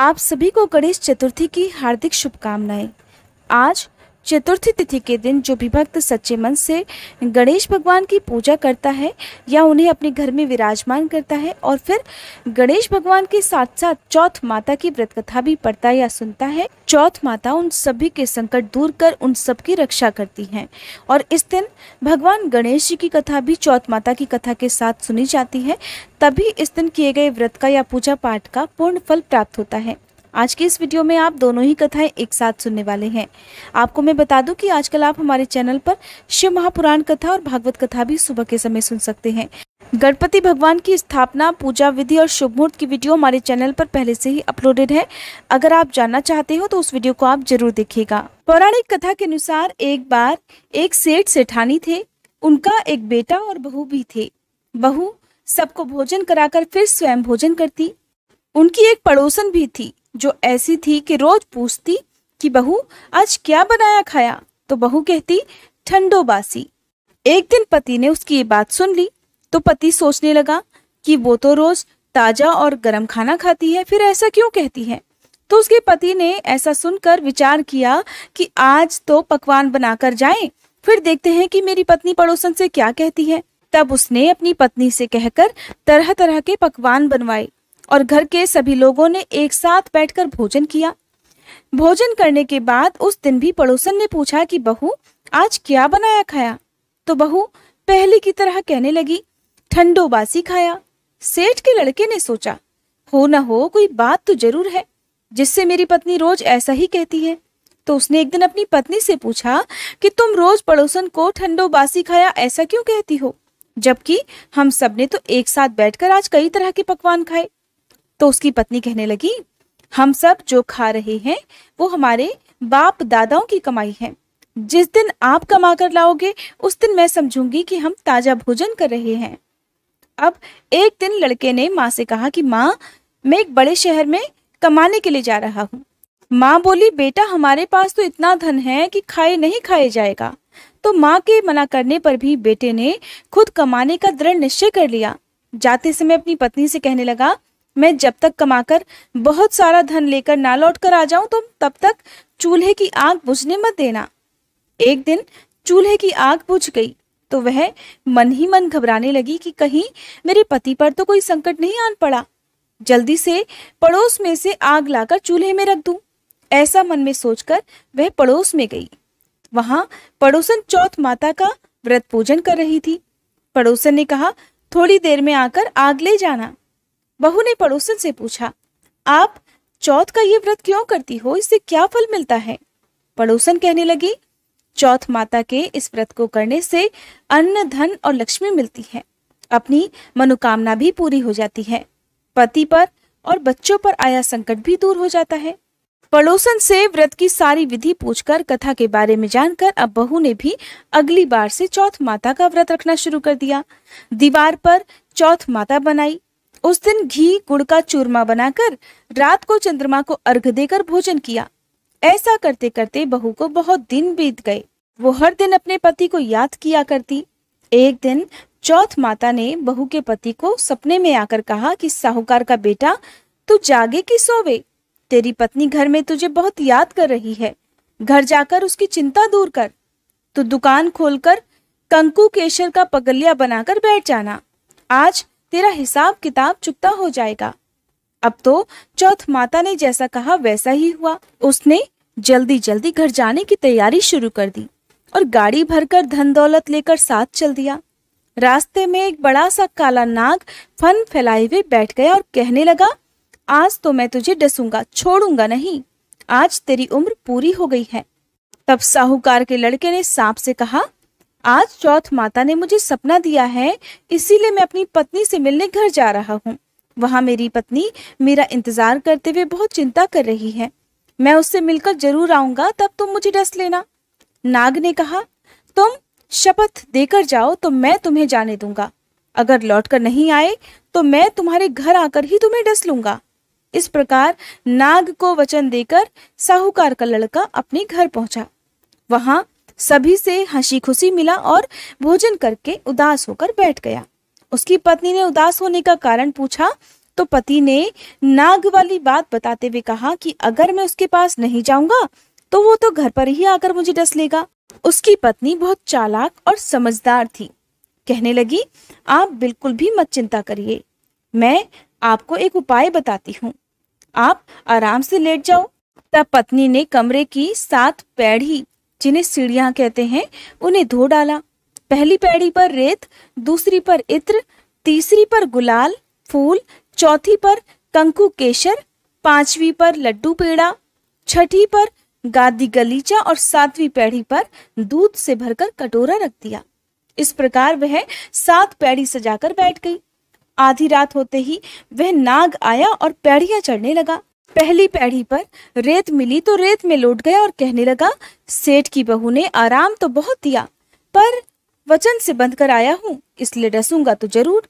आप सभी को गणेश चतुर्थी की हार्दिक शुभकामनाएं आज चतुर्थी तिथि के दिन जो भी भक्त सच्चे मन से गणेश भगवान की पूजा करता है या उन्हें अपने घर में विराजमान करता है और फिर गणेश भगवान के साथ साथ चौथ माता की व्रत कथा भी पढ़ता या सुनता है चौथ माता उन सभी के संकट दूर कर उन सबकी रक्षा करती हैं और इस दिन भगवान गणेश जी की कथा भी चौथ माता की कथा के साथ सुनी जाती है तभी इस दिन किए गए व्रत का या पूजा पाठ का पूर्ण फल प्राप्त होता है आज की इस वीडियो में आप दोनों ही कथाएं एक साथ सुनने वाले हैं आपको मैं बता दूं कि आजकल आप हमारे चैनल पर शिव महापुराण कथा और भागवत कथा भी सुबह के समय सुन सकते हैं गणपति भगवान की स्थापना पूजा विधि और शुभ मुहूर्त की वीडियो हमारे चैनल पर पहले से ही अपलोडेड है अगर आप जानना चाहते हो तो उस वीडियो को आप जरूर देखेगा पौराणिक कथा के अनुसार एक बार एक सेठ सेठानी थे उनका एक बेटा और बहू भी थे बहू सबको भोजन कराकर फिर स्वयं भोजन करती उनकी एक पड़ोसन भी थी जो ऐसी थी कि रोज पूछती कि बहू आज क्या बनाया खाया तो बहू कहती ठंडो बासी एक दिन पति ने उसकी ये बात सुन ली तो पति सोचने लगा कि वो तो रोज ताजा और गर्म खाना खाती है फिर ऐसा क्यों कहती है तो उसके पति ने ऐसा सुनकर विचार किया कि आज तो पकवान बनाकर जाएं फिर देखते हैं कि मेरी पत्नी पड़ोसन से क्या कहती है तब उसने अपनी पत्नी से कहकर तरह तरह के पकवान बनवाए और घर के सभी लोगों ने एक साथ बैठकर भोजन किया भोजन करने के बाद उस दिन भी पड़ोसन ने पूछा कि बहू आज क्या बनाया खाया तो बहू पहले की तरह कहने लगी ठंडो बासी खाया सेठ के लड़के ने सोचा हो ना हो कोई बात तो जरूर है जिससे मेरी पत्नी रोज ऐसा ही कहती है तो उसने एक दिन अपनी पत्नी से पूछा कि तुम रोज पड़ोसन को ठंडो बासी खाया ऐसा क्यों कहती हो जबकि हम सब ने तो एक साथ बैठकर आज कई तरह के पकवान खाए तो उसकी पत्नी कहने लगी हम सब जो खा रहे हैं वो हमारे बाप दादाओं की कमाई है जिस दिन आप कमा कर लाओगे उस दिन मैं समझूंगी कि हम ताजा भोजन कर रहे हैं अब एक दिन लड़के ने माँ से कहा कि माँ मैं एक बड़े शहर में कमाने के लिए जा रहा हूँ माँ बोली बेटा हमारे पास तो इतना धन है कि खाए नहीं खाए जाएगा तो माँ के मना करने पर भी बेटे ने खुद कमाने का दृढ़ निश्चय कर लिया जाते समय अपनी पत्नी से कहने लगा मैं जब तक कमाकर बहुत सारा धन लेकर ना लौट कर आ जाऊं तुम तो तब तक चूल्हे की आग बुझने मत देना एक दिन चूल्हे की आग बुझ गई तो वह मन ही मन घबराने लगी कि कहीं मेरे पति पर तो कोई संकट नहीं आन पड़ा जल्दी से पड़ोस में से आग लाकर चूल्हे में रख दूं ऐसा मन में सोचकर वह पड़ोस में गई वहां पड़ोसन चौथ माता का व्रत पूजन कर रही थी पड़ोसन ने कहा थोड़ी देर में आकर आग ले जाना बहू ने पड़ोसन से पूछा आप चौथ का ये व्रत क्यों करती हो इससे क्या फल मिलता है पड़ोसन कहने लगी चौथ माता के इस व्रत को करने से अन्न धन और लक्ष्मी मिलती है अपनी मनोकामना भी पूरी हो जाती है पति पर और बच्चों पर आया संकट भी दूर हो जाता है पड़ोसन से व्रत की सारी विधि पूछकर कथा के बारे में जानकर अब बहू ने भी अगली बार से चौथ माता का व्रत रखना शुरू कर दिया दीवार पर चौथ माता बनाई उस दिन घी गुड़ का चूरमा बनाकर रात को चंद्रमा को अर्घ देकर भोजन किया ऐसा करते करते बहू को बहुत दिन बीत गए वो हर दिन अपने पति को याद किया करती एक दिन चौथ माता ने बहू के पति को सपने में आकर कहा कि साहूकार का बेटा तू जागे कि सोवे तेरी पत्नी घर में तुझे बहुत याद कर रही है घर जाकर उसकी चिंता दूर कर तू दुकान खोलकर कंकु केशर का पगलिया बनाकर बैठ जाना आज तेरा हिसाब किताब चुकता हो जाएगा अब तो चौथ माता ने जैसा कहा वैसा ही हुआ उसने जल्दी जल्दी घर जाने की तैयारी शुरू कर दी और गाड़ी भरकर धन दौलत लेकर साथ चल दिया रास्ते में एक बड़ा सा काला नाग फन फैलाए हुए बैठ गया और कहने लगा आज तो मैं तुझे डसूंगा छोड़ूंगा नहीं आज तेरी उम्र पूरी हो गई है तब साहूकार के लड़के ने सांप से कहा आज चौथ माता ने मुझे सपना दिया है इसीलिए मैं अपनी पत्नी से मिलने घर जा रहा हूँ वहाँ मेरी पत्नी मेरा इंतजार करते हुए बहुत चिंता कर रही है मैं उससे मिलकर जरूर आऊंगा तब तुम मुझे डस लेना नाग ने कहा तुम शपथ देकर जाओ तो मैं तुम्हें जाने दूंगा अगर लौट कर नहीं आए तो मैं तुम्हारे घर आकर ही तुम्हें डस लूंगा इस प्रकार नाग को वचन देकर साहूकार का लड़का अपने घर पहुंचा वहां सभी से हंसी खुशी मिला और भोजन करके उदास होकर बैठ गया उसकी पत्नी ने उदास होने का कारण पूछा तो पति ने नाग वाली बात बताते हुए कहा कि अगर मैं उसके पास नहीं जाऊंगा तो वो तो घर पर ही आकर मुझे डस लेगा उसकी पत्नी बहुत चालाक और समझदार थी कहने लगी आप बिल्कुल भी मत चिंता करिए मैं आपको एक उपाय बताती हूँ आप आराम से लेट जाओ तब पत्नी ने कमरे की सात पैढ़ी जिन्हें सीढ़ियां कहते हैं उन्हें धो डाला पहली पैड़ी पर रेत दूसरी पर इत्र तीसरी पर गुलाल फूल चौथी पर कंकु केसर पांचवी पर लड्डू पेड़ा छठी पर गादी गलीचा और सातवीं पैड़ी पर दूध से भरकर कटोरा रख दिया इस प्रकार वह सात पैड़ी सजाकर बैठ गई आधी रात होते ही वह नाग आया और पैड़ियां चढ़ने लगा पहली पैड़ी पर रेत मिली तो रेत में लौट गया और कहने लगा सेठ की बहू ने आराम तो बहुत दिया पर वचन से बंध कर आया हूँ इसलिए डसूंगा तो जरूर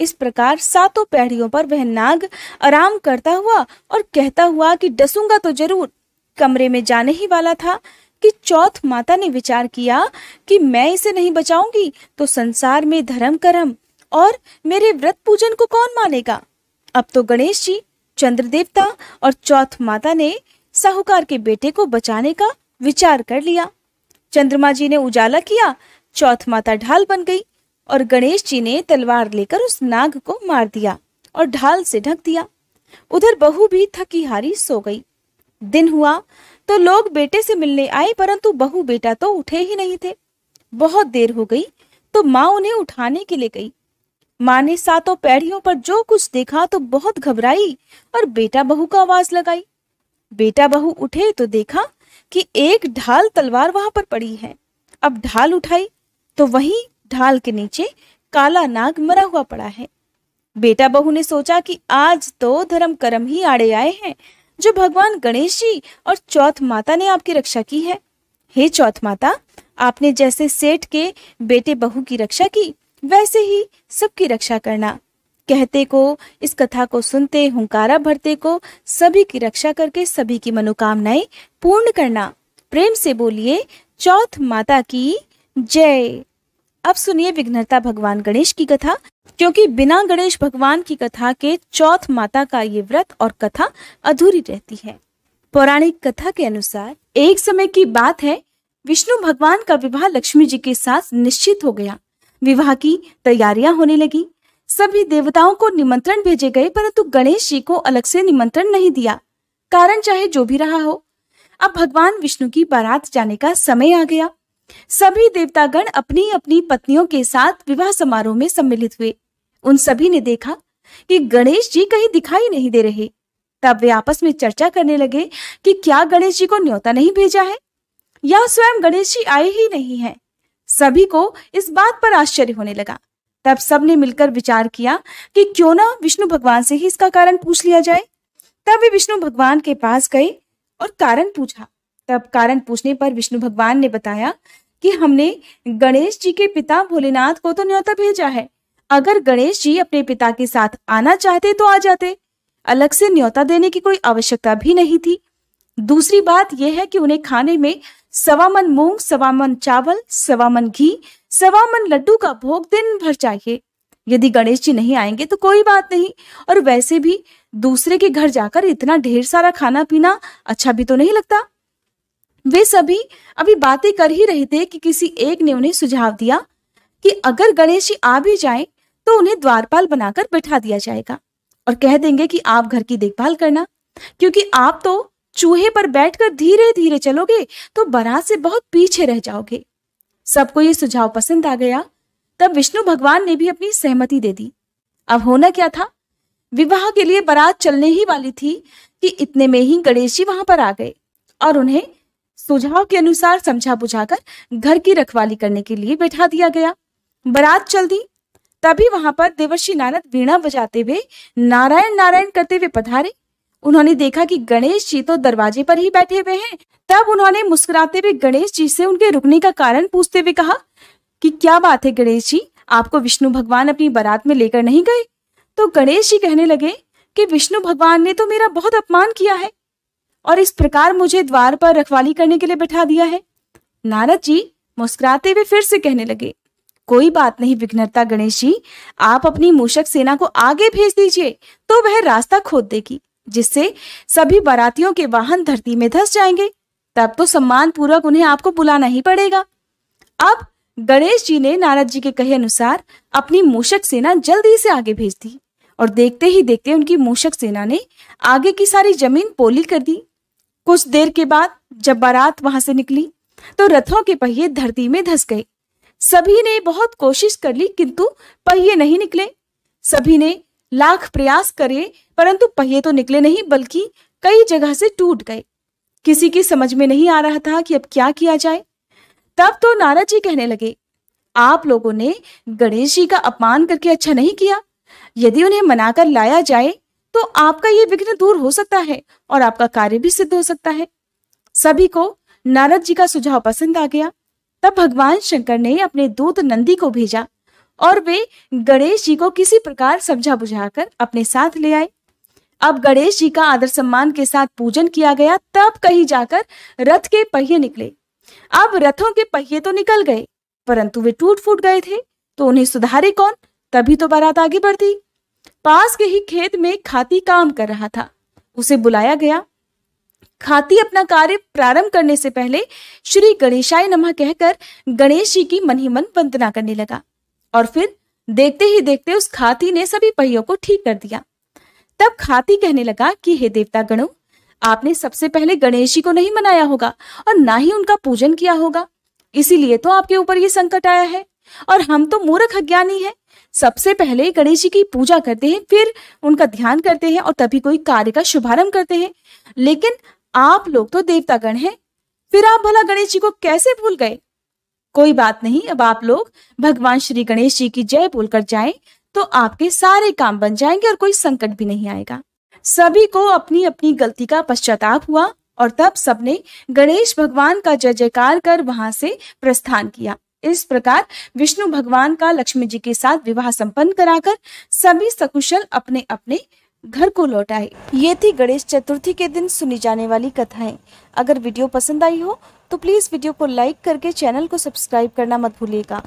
इस प्रकार सातों पैड़ियों पर वह नाग आराम करता हुआ और कहता हुआ कि डसूंगा तो जरूर कमरे में जाने ही वाला था कि चौथ माता ने विचार किया कि मैं इसे नहीं बचाऊंगी तो संसार में धर्म करम और मेरे व्रत पूजन को कौन मानेगा अब तो गणेश जी चंद्र देवता और चौथ माता ने साहूकार के बेटे को बचाने का विचार कर लिया चंद्रमा जी ने उजाला किया चौथ माता ढाल बन गई और गणेश जी ने तलवार लेकर उस नाग को मार दिया और ढाल से ढक दिया उधर बहू भी थकी हारी सो गई दिन हुआ तो लोग बेटे से मिलने आए परंतु बहू बेटा तो उठे ही नहीं थे बहुत देर हो गई तो माँ उन्हें उठाने के लिए गई माँ ने सातों पैढ़ियों पर जो कुछ देखा तो बहुत घबराई और बेटा बहू का आवाज लगाई बेटा बहू उठे तो देखा कि एक ढाल तलवार वहां पर पड़ी है अब ढाल उठाई तो वही ढाल के नीचे काला नाग मरा हुआ पड़ा है बेटा बहू ने सोचा कि आज तो धर्म कर्म ही आड़े आए हैं जो भगवान गणेश जी और चौथ माता ने आपकी रक्षा की है हे चौथ माता आपने जैसे सेठ के बेटे बहू की रक्षा की वैसे ही सबकी रक्षा करना कहते को इस कथा को सुनते हुंकारा भरते को सभी की रक्षा करके सभी की मनोकामनाएं पूर्ण करना प्रेम से बोलिए चौथ माता की जय अब सुनिए विघ्नता भगवान गणेश की कथा क्योंकि बिना गणेश भगवान की कथा के चौथ माता का ये व्रत और कथा अधूरी रहती है पौराणिक कथा के अनुसार एक समय की बात है विष्णु भगवान का विवाह लक्ष्मी जी के साथ निश्चित हो गया विवाह की तैयारियां होने लगी सभी देवताओं को निमंत्रण भेजे गए परंतु गणेश जी को अलग से निमंत्रण नहीं दिया कारण चाहे जो भी रहा हो अब भगवान विष्णु की बारात जाने का समय आ गया सभी देवतागण अपनी अपनी पत्नियों के साथ विवाह समारोह में सम्मिलित हुए उन सभी ने देखा कि गणेश जी कहीं दिखाई नहीं दे रहे तब वे आपस में चर्चा करने लगे कि क्या गणेश जी को न्योता नहीं भेजा है या स्वयं गणेश जी आए ही नहीं हैं। सभी को इस बात पर आश्चर्य होने लगा तब सबने मिलकर विचार किया कि क्यों ना विष्णु भगवान से ही इसका कारण पूछ लिया जाए तब वे विष्णु भगवान के पास गए और कारण पूछा तब कारण पूछने पर विष्णु भगवान ने बताया कि हमने गणेश जी के पिता भोलेनाथ को तो न्योता भेजा है अगर गणेश जी अपने पिता के साथ आना चाहते तो आ जाते अलग से न्योता देने की कोई आवश्यकता भी नहीं थी दूसरी बात यह है कि उन्हें खाने में सवामन मूंग सवामन चावल सवा मन घी सवामन लड्डू का भोग दिन भर चाहिए यदि गणेश जी नहीं आएंगे तो कोई बात नहीं और वैसे भी दूसरे के घर जाकर इतना ढेर सारा खाना पीना अच्छा भी तो नहीं लगता वे सभी अभी बातें कर ही रहे थे कि किसी एक ने उन्हें सुझाव दिया कि अगर गणेश जी आ भी जाए तो उन्हें द्वारपाल बनाकर बैठा दिया जाएगा और कह देंगे कि आप घर की देखभाल करना क्योंकि आप तो चूहे पर बैठकर धीरे धीरे चलोगे तो बारात से बहुत पीछे रह जाओगे सबको ये सुझाव पसंद आ गया तब विष्णु भगवान ने भी अपनी सहमति दे दी अब होना क्या था विवाह के लिए बारात चलने ही वाली थी कि इतने में ही गणेश जी वहां पर आ गए और उन्हें सुझाव के अनुसार समझा बुझाकर घर की रखवाली करने के लिए बैठा दिया गया बारात चल दी तभी वहां पर देवर्षि नारद वीणा बजाते हुए नारायण नारायण करते हुए पधारे उन्होंने देखा कि गणेश जी तो दरवाजे पर ही बैठे हुए हैं तब उन्होंने मुस्कुराते हुए गणेश जी से उनके रुकने का कारण पूछते हुए कहा कि क्या बात है गणेश जी आपको विष्णु भगवान अपनी बारात में लेकर नहीं गए तो गणेश जी कहने लगे कि विष्णु भगवान ने तो मेरा बहुत अपमान किया है और इस प्रकार मुझे द्वार पर रखवाली करने के लिए बैठा दिया है नारद जी मुस्कुराते हुए फिर से कहने लगे कोई बात नहीं विघ्नता गणेश जी आप अपनी मूषक सेना को आगे भेज दीजिए तो वह रास्ता खोद देगी जिससे सभी बारातियों के वाहन धरती में धस जाएंगे तब तो सम्मान पूर्वक उन्हें आपको बुलाना ही पड़ेगा अब गणेश जी ने नारद जी के कहे अनुसार अपनी मूषक सेना जल्दी से आगे भेज दी और देखते ही देखते उनकी मूषक सेना ने आगे की सारी जमीन पोली कर दी कुछ देर के बाद जब बारात वहां से निकली तो रथों के पहिए धरती में धस गए सभी ने बहुत कोशिश कर ली किंतु पहिए नहीं निकले सभी ने लाख प्रयास करे परंतु पहिए तो निकले नहीं बल्कि कई जगह से टूट गए किसी की समझ में नहीं आ रहा था कि अब क्या किया जाए तब तो नारद जी कहने लगे आप लोगों ने गणेश जी का अपमान करके अच्छा नहीं किया यदि उन्हें मनाकर लाया जाए तो आपका ये विघ्न दूर हो सकता है और आपका कार्य भी सिद्ध हो सकता है सभी को नारद जी का सुझाव पसंद आ गया तब भगवान शंकर ने अपने दूत नंदी को भेजा और वे गणेश जी को किसी प्रकार समझा बुझाकर अपने साथ ले आए अब गणेश जी का आदर सम्मान के साथ पूजन किया गया तब कहीं जाकर रथ के पहिए निकले अब रथों के पहिए तो निकल गए परंतु वे टूट फूट गए थे तो उन्हें सुधारे कौन तभी तो बारात आगे बढ़ती पास के ही खेत में खाती काम कर रहा था उसे बुलाया गया खाती अपना कार्य प्रारंभ करने से पहले श्री गणेशाय नमः कहकर गणेश जी की मन ही मन वंदना करने लगा और फिर देखते ही देखते उस खाती ने सभी पहियों को ठीक कर दिया तब खाती कहने लगा कि हे देवता गणों आपने सबसे पहले गणेश जी को नहीं मनाया होगा और ना ही उनका पूजन किया होगा इसीलिए तो आपके ऊपर ये संकट आया है और हम तो मूर्ख अज्ञानी है सबसे पहले गणेश जी की पूजा करते हैं फिर उनका ध्यान करते हैं और तभी कोई कार्य का शुभारंभ करते हैं लेकिन आप लोग तो देवतागण हैं फिर आप भला गणेश जी को कैसे भूल गए कोई बात नहीं अब आप लोग भगवान श्री गणेश जी की जय बोलकर जाएं तो आपके सारे काम बन जाएंगे और कोई संकट भी नहीं आएगा सभी को अपनी अपनी गलती का पश्चाताप हुआ और तब सबने गणेश भगवान का जय जयकार कर वहां से प्रस्थान किया इस प्रकार विष्णु भगवान का लक्ष्मी जी के साथ विवाह संपन्न कराकर सभी सकुशल अपने अपने घर को लौट आए ये थी गणेश चतुर्थी के दिन सुनी जाने वाली कथाएं अगर वीडियो पसंद आई हो तो प्लीज़ वीडियो को लाइक करके चैनल को सब्सक्राइब करना मत भूलिएगा